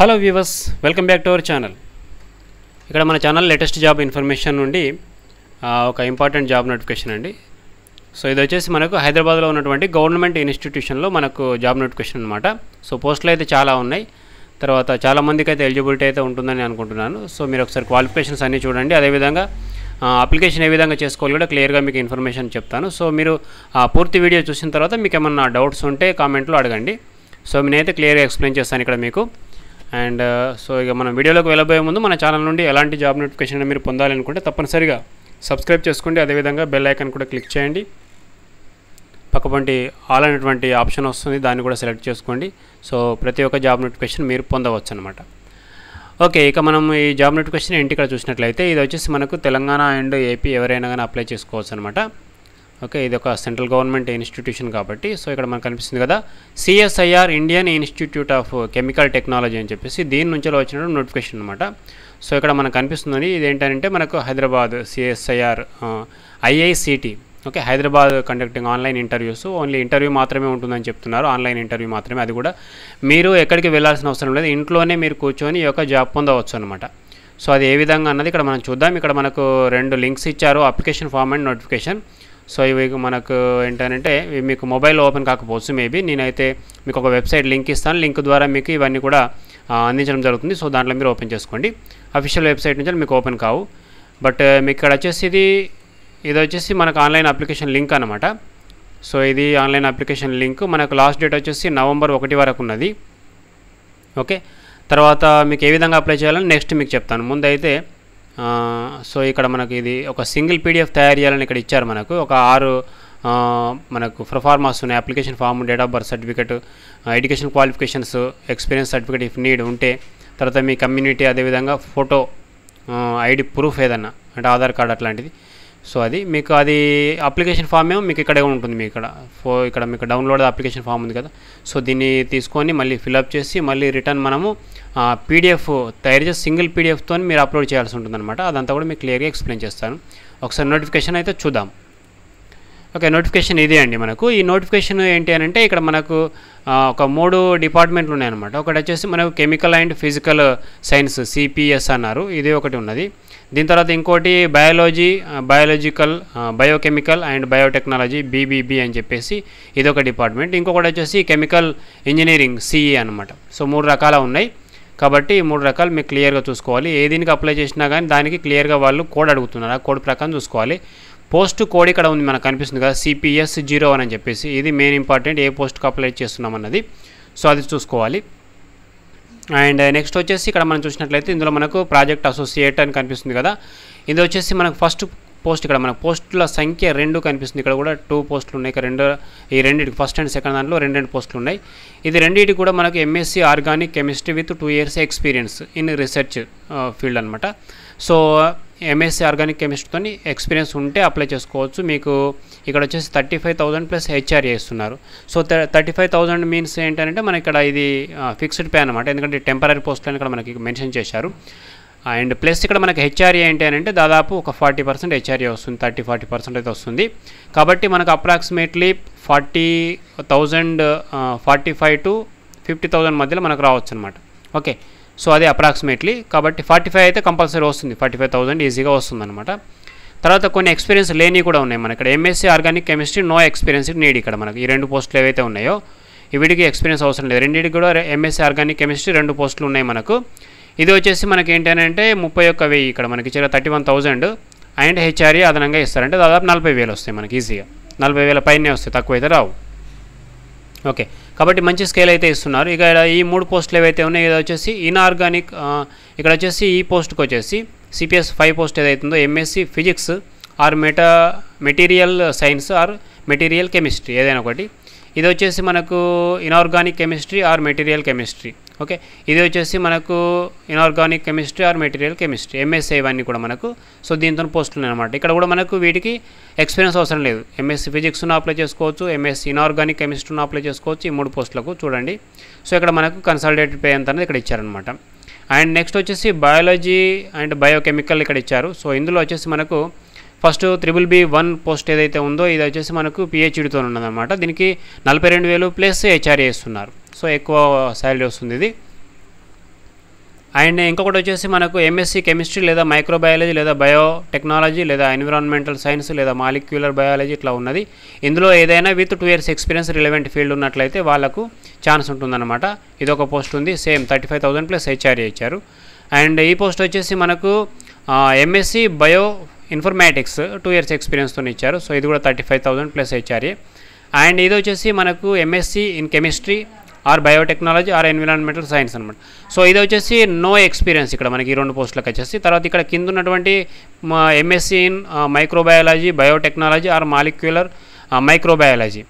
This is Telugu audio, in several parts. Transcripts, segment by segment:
hello viewers welcome back to our channel ఇక్కడ మన ఛానల్ లేటెస్ట్ జాబ్ ఇన్ఫర్మేషన్ నుండి ఒక ఇంపార్టెంట్ జాబ్ నోటిఫికేషన్ అండి సో ఇది వచ్చేసి మనకు హైదరాబాద్లో ఉన్నటువంటి గవర్నమెంట్ ఇన్స్టిట్యూషన్లో మనకు జాబ్ నోటిఫికేషన్ అనమాట సో పోస్టులు అయితే చాలా ఉన్నాయి తర్వాత చాలామందికి అయితే ఎలిజిబిలిటీ అయితే ఉంటుందని అనుకుంటున్నాను సో మీరు ఒకసారి క్వాలిఫికేషన్స్ అన్నీ చూడండి అదేవిధంగా అప్లికేషన్ ఏ విధంగా చేసుకోవాలి కూడా క్లియర్గా మీకు ఇన్ఫర్మేషన్ చెప్తాను సో మీరు పూర్తి వీడియో చూసిన తర్వాత మీకు ఏమన్నా డౌట్స్ ఉంటే కామెంట్లో అడగండి సో నేనైతే క్లియర్గా ఎక్స్ప్లెయిన్ చేస్తాను ఇక్కడ మీకు అండ్ uh, సో ఇక మనం వీడియోలోకి వెళ్ళబోయే ముందు మన ఛానల్ నుండి ఎలాంటి జాబ్ నోటిఫికేషన్ మీరు పొందాలనుకుంటే అనుకుంటే తప్పనిసరిగా సబ్స్క్రైబ్ చేసుకోండి అదేవిధంగా బెల్ ఐకాన్ కూడా క్లిక్ చేయండి పక్కపంటి ఆల్ అనేటువంటి ఆప్షన్ వస్తుంది దాన్ని కూడా సెలెక్ట్ చేసుకోండి సో ప్రతి ఒక్క జాబ్ నోటిఫికేషన్ మీరు పొందవచ్చు అనమాట ఓకే ఇక మనం ఈ జాబ్ నోటిఫికేషన్ ఇంటికాడ చూసినట్లయితే ఇది వచ్చేసి మనకు తెలంగాణ అండ్ ఏపీ ఎవరైనా కానీ అప్లై చేసుకోవచ్చు అనమాట ఓకే ఇది ఒక సెంట్రల్ గవర్నమెంట్ ఇన్స్టిట్యూషన్ కాబట్టి సో ఇక్కడ మనకు కనిపిస్తుంది కదా CSIR Indian institute of chemical technology అని చెప్పేసి దీని నుంచి వచ్చిన నోటిఫికేషన్ అనమాట సో ఇక్కడ మనకు కనిపిస్తుంది ఇదేంటంటే మనకు Hyderabad CSIR IICT okay Hyderabad conducting online interviews only interview మాత్రమే ఉంటుందని చెప్తున్నారు ఆన్లైన్ ఇంటర్వ్యూ మాత్రమే అది కూడా మీరు ఎక్కడికి వెళ్ళాల్సిన అవసరం లేదు ఇంట్లోనే మీరు కూర్చొని ఈ యొక్క జాబ్ పొందవచ్చు అనమాట సో అది ఏ విధంగా అన్నది ఇక్కడ మనం చూద్దాం ఇక్కడ మనకు రెండు లింక్స్ ఇచ్చారు application form and notification so ఇవి మనకు ఏంటంటే మీకు మొబైల్ ఓపెన్ కాకపోవచ్చు మేబీ నేనైతే మీకు ఒక వెబ్సైట్ లింక్ ఇస్తాను లింక్ ద్వారా మీకు ఇవన్నీ కూడా అందించడం జరుగుతుంది సో దాంట్లో మీరు ఓపెన్ చేసుకోండి అఫీషియల్ వెబ్సైట్ నుంచి మీకు ఓపెన్ కావు బట్ మీకు ఇక్కడ వచ్చేసి ఇది ఇది వచ్చేసి మనకు ఆన్లైన్ అప్లికేషన్ లింక్ అనమాట సో ఇది ఆన్లైన్ అప్లికేషన్ లింక్ మనకు లాస్ట్ డేట్ వచ్చేసి నవంబర్ ఒకటి వరకు ఉన్నది ఓకే తర్వాత మీకు ఏ విధంగా అప్లై చేయాలని నెక్స్ట్ మీకు చెప్తాను ముందైతే సో ఇక్కడ మనకి ఇది ఒక సింగిల్ పీడిఎఫ్ తయారు చేయాలని ఇక్కడ ఇచ్చారు మనకు ఒక ఆరు మనకు ప్రొఫార్మాస్ ఉన్నాయి application form date of birth certificate education qualifications experience certificate if need ఉంటే తర్వాత మీ కమ్యూనిటీ అదేవిధంగా ఫోటో ఐడి ప్రూఫ్ ఏదన్నా అంటే ఆధార్ కార్డ్ అట్లాంటిది సో అది మీకు అది అప్లికేషన్ ఫామ్ ఏమో మీకు ఇక్కడే ఉంటుంది మీ ఇక్కడ ఫో ఇక్కడ మీకు డౌన్లోడ్ అప్లికేషన్ ఫామ్ ఉంది కదా సో దీన్ని తీసుకొని మళ్ళీ ఫిలప్ చేసి మళ్ళీ రిటర్న్ మనము పీడిఎఫ్ తయారు చేసి సింగిల్ పీడిఎఫ్తో మీరు అప్లోడ్ చేయాల్సి అనమాట అదంతా కూడా మీకు క్లియర్గా ఎక్స్ప్లెయిన్ చేస్తాను ఒకసారి నోటిఫికేషన్ అయితే చూద్దాం ఓకే నోటిఫికేషన్ ఇదే అండి మనకు ఈ నోటిఫికేషన్ ఏంటి అని అంటే ఇక్కడ మనకు ఒక మూడు డిపార్ట్మెంట్లు ఉన్నాయన్నమాట ఒకటి వచ్చేసి మనకు chemical and physical science CPS అన్నారు ఇదే ఒకటి ఉన్నది దీని తర్వాత ఇంకోటి biology biological biochemical and biotechnology BBB అని చెప్పేసి ఇదొక డిపార్ట్మెంట్ ఇంకొకటి వచ్చేసి కెమికల్ ఇంజనీరింగ్ సిఈ అనమాట సో మూడు రకాల ఉన్నాయి కాబట్టి మూడు రకాలు మీకు క్లియర్గా చూసుకోవాలి ఏ దీనికి అప్లై చేసినా కానీ దానికి క్లియర్గా వాళ్ళు కోడ్ అడుగుతున్నారు ఆ కోడ్ ప్రకారం చూసుకోవాలి పోస్ట్ కోడ్ ఇక్కడ ఉంది మనకు కనిపిస్తుంది కదా సిపిఎస్ జీరో అని చెప్పేసి ఇది మెయిన్ ఇంపార్టెంట్ ఏ పోస్ట్కి అప్లై చేస్తున్నాం అన్నది సో అది చూసుకోవాలి అండ్ నెక్స్ట్ వచ్చేసి ఇక్కడ మనం చూసినట్లయితే ఇందులో మనకు ప్రాజెక్ట్ అసోసియేట్ అని కనిపిస్తుంది కదా ఇది వచ్చేసి మనకు ఫస్ట్ పోస్ట్ ఇక్కడ మనకు పోస్టుల సంఖ్య రెండు కనిపిస్తుంది ఇక్కడ కూడా టూ పోస్టులు ఉన్నాయి ఇక్కడ రెండు ఈ రెండింటికి ఫస్ట్ అండ్ సెకండ్ దాంట్లో రెండు రెండు పోస్టులు ఉన్నాయి ఇది రెండింటి కూడా మనకు MSc organic chemistry with two years experience in research field అనమాట సో ఎంఎస్సీ ఆర్గానిక్ కెమిస్ట్రీతో ఎక్స్పీరియన్స్ ఉంటే అప్లై చేసుకోవచ్చు మీకు ఇక్కడ వచ్చేసి thirty five thousand plus HR చేస్తున్నారు so thirty five thousand means ఏంటంటే మన ఇక్కడ ఇది ఫిక్స్డ్ పే అనమాట ఎందుకంటే టెంపరీ పోస్ట్లు అని ఇక్కడ మనకి మెన్షన్ చేశారు అండ్ ప్లస్ ఇక్కడ మనకి హెచ్ఆర్ఏ ఏంటి అని అంటే దాదాపు ఒక ఫార్టీ పర్సెంట్ హెచ్ఆర్ఏ వస్తుంది థర్టీ ఫార్టీ పర్సెంట్ అయితే వస్తుంది కాబట్టి మనకు approximately forty thousand forty five to fifty thousand మధ్యలో మనకు రావచ్చు అనమాట ఓకే సో అది అప్రాక్సిమేట్లీ కాబట్టి ఫార్టీ ఫైవ్ అయితే కంపల్సరీ వస్తుంది ఫార్టీ ఫైవ్ థౌసండ్ ఈజీగా వస్తుందన్నమాట తర్వాత కొన్ని ఎక్స్పీరియన్స్ లేని కూడా ఉన్నాయి మన ఇక్కడ MSc organic chemistry no experience need ఇక్కడ మనకి ఈ రెండు పోస్టులు ఏవైతే ఉన్నాయో వీటికి ఎక్స్పీరియన్స్ అవసరం లేదు రెండింటికి కూడా ఎంఎస్సీ ఆర్గానిక్ కెమిస్ట్రీ రెండు పోస్టులు ఉన్నాయి మనకు ఇది వచ్చేసి మనకి ఏంటంటే ముప్పై ఒక్క వెయ్యి ఇక్కడ మనకి చాలా thirty one thousand and HRA అదనంగా ఇస్తారంటే దాదాపు నలభై వేలు వస్తాయి మనకి ఈజీగా నలభై వేల పైనే వస్తాయి తక్కువ అయితే రావు ఓకే కాబట్టి మంచి స్కేల్ అయితే ఇస్తున్నారు ఇక ఈ మూడు పోస్టులు ఏవైతే ఉన్నాయో ఇది వచ్చేసి ఇన్ఆర్గానిక్ ఇక్కడ వచ్చేసి ఈ పోస్ట్కి వచ్చేసి సిపిఎస్ ఫైవ్ పోస్ట్ ఏదైతుందో MSc physics or meta material science or material chemistry ఏదైనా ఒకటి ఇది వచ్చేసి మనకు inorganic chemistry or material chemistry okay ఇది వచ్చేసి మనకు inorganic chemistry or material chemistry MSc ఇవన్నీ కూడా మనకు సో దీంతో పోస్టులు అనమాట ఇక్కడ కూడా మనకు వీటికి ఎక్స్పీరియన్స్ అవసరం లేదు ఎంఎస్సీ ఫిజిక్స్ను అప్లై చేసుకోవచ్చు ఎంఎస్సీ ఇన్ఆర్గానిక్ కెమిస్ట్రీను అప్లై చేసుకోవచ్చు ఈ మూడు పోస్టులకు చూడండి సో ఇక్కడ మనకు కన్సల్టేటెడ్ పే ఎంత అనేది ఇక్కడ ఇచ్చారనమాట అండ్ నెక్స్ట్ వచ్చేసి బయాలజీ అండ్ బయోకెమికల్ ఇక్కడ ఇచ్చారు సో ఇందులో వచ్చేసి మనకు first triple B one post ఏదైతే ఉందో ఇది వచ్చేసి మనకు పిహెచ్డితో ఉన్నదన్నమాట దీనికి నలభై రెండు వేలు ప్లస్ హెచ్ఆర్ఏ ఇస్తున్నారు సో ఎక్కువ శాలరీ వస్తుంది ఇది అండ్ ఇంకొకటి వచ్చేసి మనకు ఎంఎస్సి కెమిస్ట్రీ లేదా మైక్రోబయాలజీ లేదా బయోటెక్నాలజీ లేదా ఎన్విరాన్మెంటల్ సైన్స్ లేదా మాలిక్యులర్ బయాలజీ ఇట్లా ఉన్నది ఇందులో ఏదైనా with two years experience relevant field ఉన్నట్లయితే వాళ్ళకు ఛాన్స్ ఉంటుందన్నమాట ఇదొక పోస్ట్ ఉంది same thirty five thousand plus HRA ఇచ్చారు అండ్ ఈ పోస్ట్ వచ్చేసి మనకు MSc bioinformatics two years ఎక్స్పీరియన్స్తో ఇచ్చారు సో ఇది కూడా thirty five thousand plus HRA and ఇది వచ్చేసి మనకు MSc in chemistry or biotechnology or environmental science అనమాట సో ఇది వచ్చేసి నో ఎక్స్పీరియన్స్ ఇక్కడ మనకి ఈ రెండు పోస్టులకు వచ్చేసి తర్వాత ఇక్కడ కింద ఉన్నటువంటి MSc in microbiology biotechnology or molecular microbiology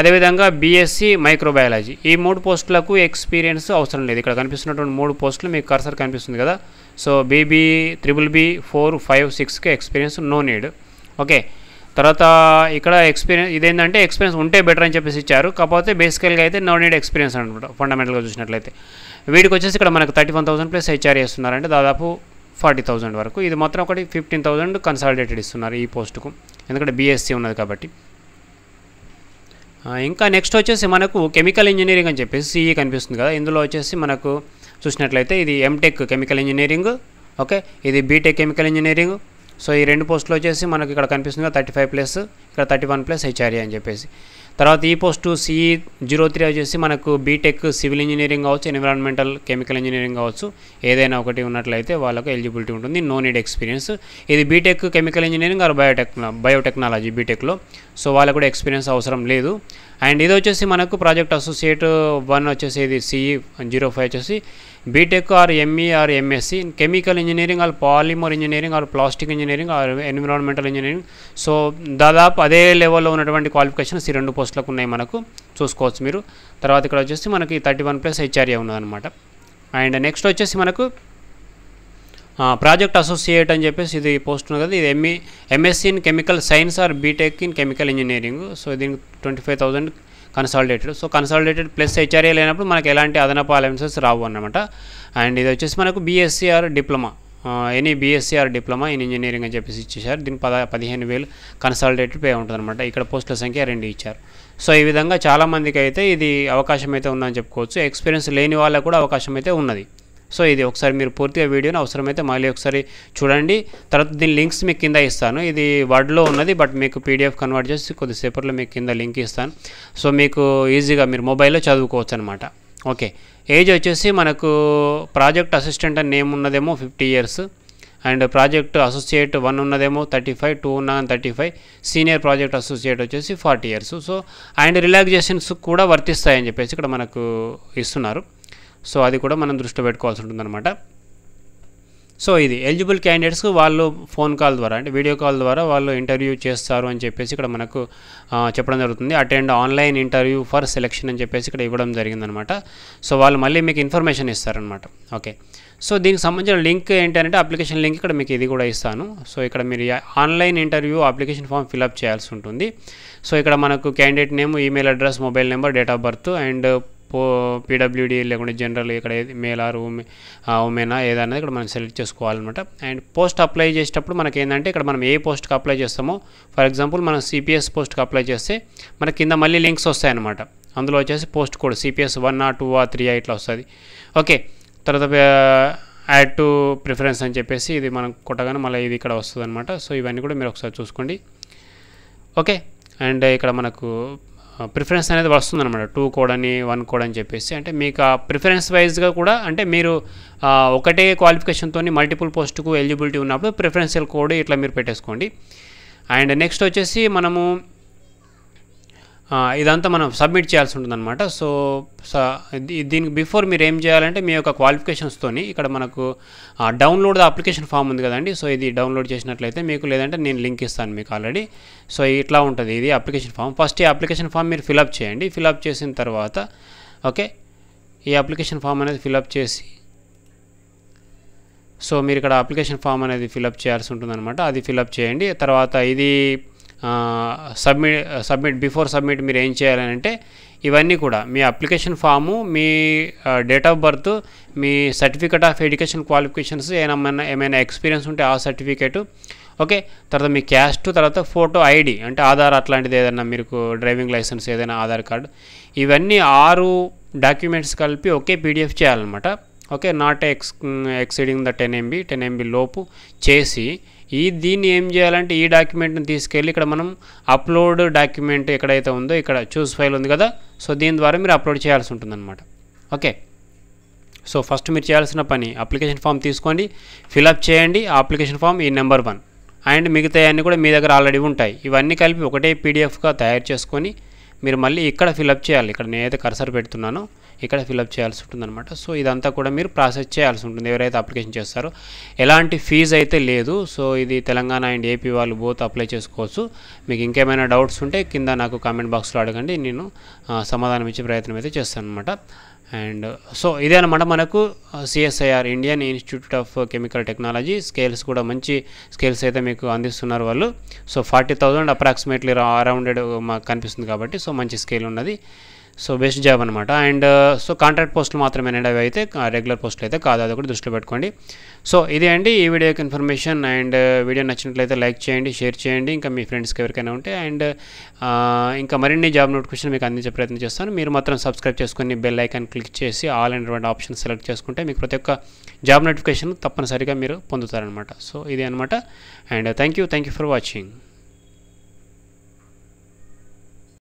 అదేవిధంగా బీఎస్సీ మైక్రోబయాలజీ ఈ మూడు పోస్టులకు ఎక్స్పీరియన్స్ అవసరం లేదు ఇక్కడ కనిపిస్తున్నటువంటి మూడు పోస్టులు మీకు కర్సర్ కనిపిస్తుంది కదా so BB triple B four five సిక్స్కి ఎక్స్పీరియన్స్ నో నీడ్ ఓకే తర్వాత ఇక్కడ ఎక్స్పీరియన్స్ ఇదేంటంటే ఎక్స్పీరియన్స్ ఉంటే బెటర్ అని చెప్పేసి ఇచ్చారు కాకపోతే బేసికల్గా అయితే నో నీడ్ ఎక్స్పీరియన్స్ అనమాట ఫండమెంటల్గా చూసినట్లయితే వీడికి వచ్చేసి ఇక్కడ మనకు thirty one thousand plus HR చేస్తున్నారంటే దాదాపు ఫార్టీ థౌసండ్ వరకు ఇది మాత్రం ఒకటి ఫిఫ్టీన్ థౌసండ్ కన్సాలిడేటెడ్ ఇస్తున్నారు ఈ పోస్టుకు ఎందుకంటే బీఎస్సీ ఉన్నది కాబట్టి ఇంకా నెక్స్ట్ వచ్చేసి మనకు కెమికల్ ఇంజనీరింగ్ అని చెప్పేసి సిఈ e కనిపిస్తుంది కదా ఇందులో వచ్చేసి మనకు చూసినట్లయితే ఇది ఎంటెక్ కెమికల్ ఇంజనీరింగ్ ఓకే ఇది బీటెక్ కెమికల్ ఇంజనీరింగ్ సో ఈ రెండు పోస్టులు వచ్చేసి మనకి ఇక్కడ కనిపిస్తుంది థర్టీ ఫైవ్ ప్లస్ ఇక్కడ థర్టీ వన్ ప్లస్ హెచ్ఆర్ఏ అని చెప్పేసి తర్వాత ఈ పోస్టు సిఈ జీరో త్రీ వచ్చేసి మనకు బీటెక్ సివిల్ ఇంజనీరింగ్ కావచ్చు ఎన్విరాన్మెంటల్ కెమికల్ ఇంజనీరింగ్ కావచ్చు ఏదైనా ఒకటి ఉన్నట్లయితే వాళ్ళకు ఎలిజిబిలిటీ ఉంటుంది నో నీడ్ ఎక్స్పీరియన్స్ ఇది BTech chemical engineering or biotech biotechnology బీటెక్లో సో వాళ్ళకు కూడా ఎక్స్పీరియన్స్ అవసరం లేదు అండ్ ఇది వచ్చేసి మనకు ప్రాజెక్ట్ అసోసియేట్ వన్ వచ్చేసి ఇది సిఈ జీరో ఫైవ్ వచ్చేసి BTech or ME or MSc chemical engineering engineering polymer engineering or plastic engineering or environmental engineering so దాదాపు అదే లెవెల్లో ఉన్నటువంటి క్వాలిఫికేషన్స్ ఈ రెండు పోస్టులకు ఉన్నాయి మనకు చూసుకోవచ్చు మీరు తర్వాత ఇక్కడ వచ్చేసి మనకి థర్టీ వన్ ప్లస్ హెచ్ఆర్ఏ ఉన్నదనమాట అండ్ నెక్స్ట్ వచ్చేసి మనకు ప్రాజెక్ట్ అసోసియేట్ అని చెప్పేసి ఇది పోస్ట్ ఉంది కదా ఇది ME MSc in chemical science or BTech in chemical engineering so దీనికి twenty five thousand consolidated so consolidated plus HRA లేనప్పుడు మనకు ఎలాంటి అదనపు అలవెన్సెస్ రావు అనమాట అండ్ ఇది వచ్చేసి మనకు BSc or diploma any BSc or diploma in engineering అని చెప్పేసి ఇచ్చేసారు దీని పద పదిహేను వేలు కన్సాలిడేటెడ్ పే ఉంటుందన్నమాట ఇక్కడ పోస్టుల సంఖ్య రెండు ఇచ్చారు సో ఈ విధంగా చాలామందికి అయితే ఇది అవకాశం అయితే ఉందని చెప్పుకోవచ్చు ఎక్స్పీరియన్స్ లేని వాళ్ళకు కూడా అవకాశం అయితే ఉన్నది సో ఇది ఒకసారి మీరు పూర్తిగా వీడియోని అవసరమైతే మళ్ళీ ఒకసారి చూడండి తర్వాత దీని లింక్స్ మీకు కింద ఇస్తాను ఇది వర్డ్లో ఉన్నది బట్ మీకు పీడిఎఫ్ కన్వర్ట్ చేసి కొద్దిసేపట్లో మీకు కింద లింక్ ఇస్తాను సో మీకు ఈజీగా మీరు మొబైల్లో చదువుకోవచ్చు అనమాట ఓకే ఏజ్ వచ్చేసి మనకు ప్రాజెక్ట్ అసిస్టెంట్ అని నేమ్ ఉన్నదేమో fifty years and project associate one ఉన్నదేమో థర్టీ ఫైవ్ టూ ఉన్న thirty five senior project associate వచ్చేసి forty years so and relaxations కూడా వర్తిస్తాయని చెప్పేసి ఇక్కడ మనకు ఇస్తున్నారు సో అది కూడా మనం దృష్టి పెట్టుకోవాల్సి ఉంటుందన్నమాట సో ఇది ఎలిజిబుల్ క్యాండిడేట్స్ వాళ్ళు ఫోన్ కాల్ ద్వారా అంటే వీడియో కాల్ ద్వారా వాళ్ళు ఇంటర్వ్యూ చేస్తారు అని చెప్పేసి ఇక్కడ మనకు చెప్పడం జరుగుతుంది attend online interview for selection అని చెప్పేసి ఇక్కడ ఇవ్వడం జరిగిందనమాట సో వాళ్ళు మళ్ళీ మీకు ఇన్ఫర్మేషన్ ఇస్తారనమాట ఓకే సో దీనికి సంబంధించిన లింక్ ఏంటంటే అప్లికేషన్ లింక్ ఇక్కడ మీకు ఇది కూడా ఇస్తాను సో ఇక్కడ మీరు online interview application form fill up చేయాల్సి ఉంటుంది సో ఇక్కడ మనకు candidate name email address mobile number date of birth and పో పీడబ్ల్యూడీ లేకుంటే జనరల్ ఇక్కడ మేల్ ఆర్ ఉమెనా ఏదన్నది ఇక్కడ మనం సెలెక్ట్ చేసుకోవాలన్నమాట అండ్ పోస్ట్ అప్లై చేసేటప్పుడు మనకి ఏంటంటే ఇక్కడ మనం ఏ పోస్ట్కి అప్లై చేస్తామో ఫర్ ఎగ్జాంపుల్ మనం సిపిఎస్ పోస్ట్కి అప్లై చేస్తే మన కింద మళ్ళీ లింక్స్ వస్తాయన్నమాట అందులో వచ్చేసి పోస్ట్ కోడ్ సిపిఎస్ వన్ ఆ టూ ఆ త్రీ ఆ ఇట్లా వస్తుంది ఓకే తర్వాత యాడ్ టు ప్రిఫరెన్స్ అని చెప్పేసి ఇది మనం కొట్టగానే మళ్ళీ ఇది ఇక్కడ వస్తుంది సో ఇవన్నీ కూడా మీరు ఒకసారి చూసుకోండి ఓకే అండ్ ఇక్కడ మనకు ప్రిఫరెన్స్ అనేది వస్తుంది అనమాట టూ కోడ్ అని వన్ కోడ్ అని చెప్పేసి అంటే మీకు ఆ ప్రిఫరెన్స్ వైజ్గా కూడా అంటే మీరు ఒకటే క్వాలిఫికేషన్తో మల్టిపుల్ పోస్ట్కు ఎలిజిబిలిటీ ఉన్నప్పుడు ప్రిఫరెన్షియల్ కోడ్ ఇట్లా మీరు పెట్టేసుకోండి అండ్ నెక్స్ట్ వచ్చేసి మనము ఇదంతా మనం సబ్మిట్ చేయాల్సి ఉంటుందన్నమాట సో దీనికి బిఫోర్ మీరు ఏం చేయాలంటే మీ యొక్క క్వాలిఫికేషన్స్తోని ఇక్కడ మనకు డౌన్లోడ్ ద అప్లికేషన్ ఫామ్ ఉంది కదండి సో ఇది డౌన్లోడ్ చేసినట్లయితే మీకు లేదంటే నేను లింక్ ఇస్తాను మీకు ఆల్రెడీ సో ఇట్లా ఉంటుంది ఇది అప్లికేషన్ ఫామ్ ఫస్ట్ ఈ అప్లికేషన్ ఫామ్ మీరు ఫిలప్ చేయండి ఫిలప్ చేసిన తర్వాత ఓకే ఈ అప్లికేషన్ ఫామ్ అనేది ఫిలప్ చేసి సో మీరు ఇక్కడ అప్లికేషన్ ఫామ్ అనేది ఫిలప్ చేయాల్సి ఉంటుందన్నమాట అది ఫిలప్ చేయండి తర్వాత ఇది సబ్మిట్ సబ్మిట్ బిఫోర్ సబ్మిట్ మీరు ఏం చేయాలని అంటే ఇవన్నీ కూడా మీ అప్లికేషన్ ఫాము మీ డేట్ ఆఫ్ బర్త్ మీ సర్టిఫికేట్ ఆఫ్ ఎడ్యుకేషన్ క్వాలిఫికేషన్స్ ఏమైనా ఏమైనా ఎక్స్పీరియన్స్ ఉంటే ఆ సర్టిఫికేటు ఓకే తర్వాత మీ క్యాస్ట్ తర్వాత ఫోటో ఐడి అంటే ఆధార్ అట్లాంటిది ఏదైనా మీకు డ్రైవింగ్ లైసెన్స్ ఏదైనా ఆధార్ కార్డు ఇవన్నీ ఆరు డాక్యుమెంట్స్ కలిపి ఒకే పీడిఎఫ్ చేయాలన్నమాట okay not ex exceeding the ten MB ten MB లోపు చేసి ఈ దీన్ని ఏం చేయాలంటే ఈ డాక్యుమెంట్ని తీసుకెళ్ళి ఇక్కడ మనం అప్లోడ్ డాక్యుమెంట్ ఎక్కడైతే ఉందో ఇక్కడ చూస్ ఫైల్ ఉంది కదా సో దీని ద్వారా మీరు అప్లోడ్ చేయాల్సి ఉంటుందన్నమాట ఓకే సో ఫస్ట్ మీరు చేయాల్సిన పని అప్లికేషన్ ఫామ్ తీసుకోండి ఫిలప్ చేయండి అప్లికేషన్ ఫామ్ ఈ నెంబర్ వన్ అండ్ మిగతా అన్నీ కూడా మీ దగ్గర ఆల్రెడీ ఉంటాయి ఇవన్నీ కలిపి ఒకటే పీడిఎఫ్గా తయారు చేసుకొని మీరు మళ్ళీ ఇక్కడ ఫిలప్ చేయాలి ఇక్కడ నేనైతే కర్సర్ పెడుతున్నానో ఇక్కడ ఫిలప్ చేయాల్సి ఉంటుంది అనమాట సో ఇదంతా కూడా మీరు ప్రాసెస్ చేయాల్సి ఉంటుంది ఎవరైతే అప్లికేషన్ చేస్తారో ఎలాంటి ఫీజు అయితే లేదు సో ఇది తెలంగాణ అండ్ ఏపీ వాళ్ళు బోత్ అప్లై చేసుకోవచ్చు మీకు ఇంకేమైనా డౌట్స్ ఉంటే కింద నాకు కామెంట్ బాక్స్లో అడగండి నేను సమాధానం ఇచ్చే ప్రయత్నం అయితే చేస్తాను అనమాట అండ్ సో ఇదే అనమాట మనకు CSIR Indian institute of chemical Technology scales కూడా మంచి స్కేల్స్ అయితే మీకు అందిస్తున్నారు వాళ్ళు so forty thousand approximately rounded మాకు కనిపిస్తుంది కాబట్టి సో మంచి స్కేల్ ఉన్నది సో బెస్ట్ జాబ్ అనమాట అండ్ uh, సో కాంట్రాక్ట్ పోస్టులు మాత్రమే అవి అయితే రెగ్యులర్ పోస్టులు అయితే కాదు అది ఒకటి దృష్టిలో పెట్టుకోండి సో ఇదే అండి ఈ video information and uh, video నచ్చినట్లయితే లైక్ చేయండి షేర్ చేయండి ఇంకా మీ ఫ్రెండ్స్కి ఎవరికైనా ఉంటే అండ్ uh, ఇంకా మరిన్ని జాబ్ నోటిఫికేషన్ మీకు అందించే ప్రయత్నం చేస్తాను మీరు మాత్రం సబ్స్క్రైబ్ చేసుకుని బెల్ ఐకాన్ క్లిక్ చేసి ఆల్ అనేటువంటి ఆప్షన్ సెలెక్ట్ చేసుకుంటే మీకు ప్రతి ఒక్క జాబ్ నోటిఫికేషన్ తప్పనిసరిగా మీరు పొందుతారనమాట సో ఇది అనమాట and thank you thank you for watching